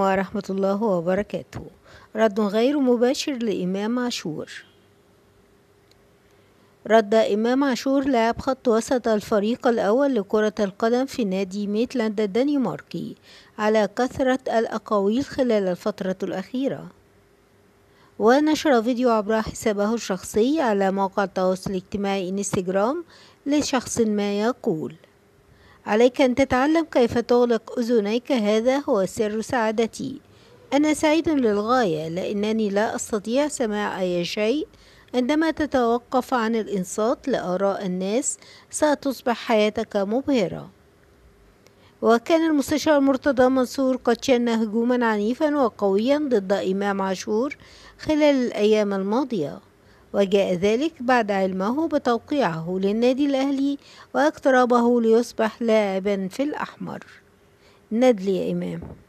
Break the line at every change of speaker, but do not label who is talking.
عليكم ورحمة الله وبركاته رد غير مباشر لإمام عاشور رد إمام عاشور لاعب خط وسط الفريق الأول لكرة القدم في نادي ميتلاند الدنماركي على كثرة الأقاويل خلال الفترة الأخيرة ونشر فيديو عبر حسابه الشخصي على موقع التواصل الاجتماعي انستجرام لشخص ما يقول عليك أن تتعلم كيف تغلق أذنيك هذا هو سر سعادتي أنا سعيد للغاية لأنني لا أستطيع سماع أي شيء عندما تتوقف عن الإنصات لآراء الناس ستصبح حياتك مبهرة وكان المستشار مرتضى منصور قد شن هجوما عنيفا وقويا ضد إمام عاشور خلال الأيام الماضية وجاء ذلك بعد علمه بتوقيعه للنادي الأهلي واقترابه ليصبح لاعبا في الأحمر ندلي يا إمام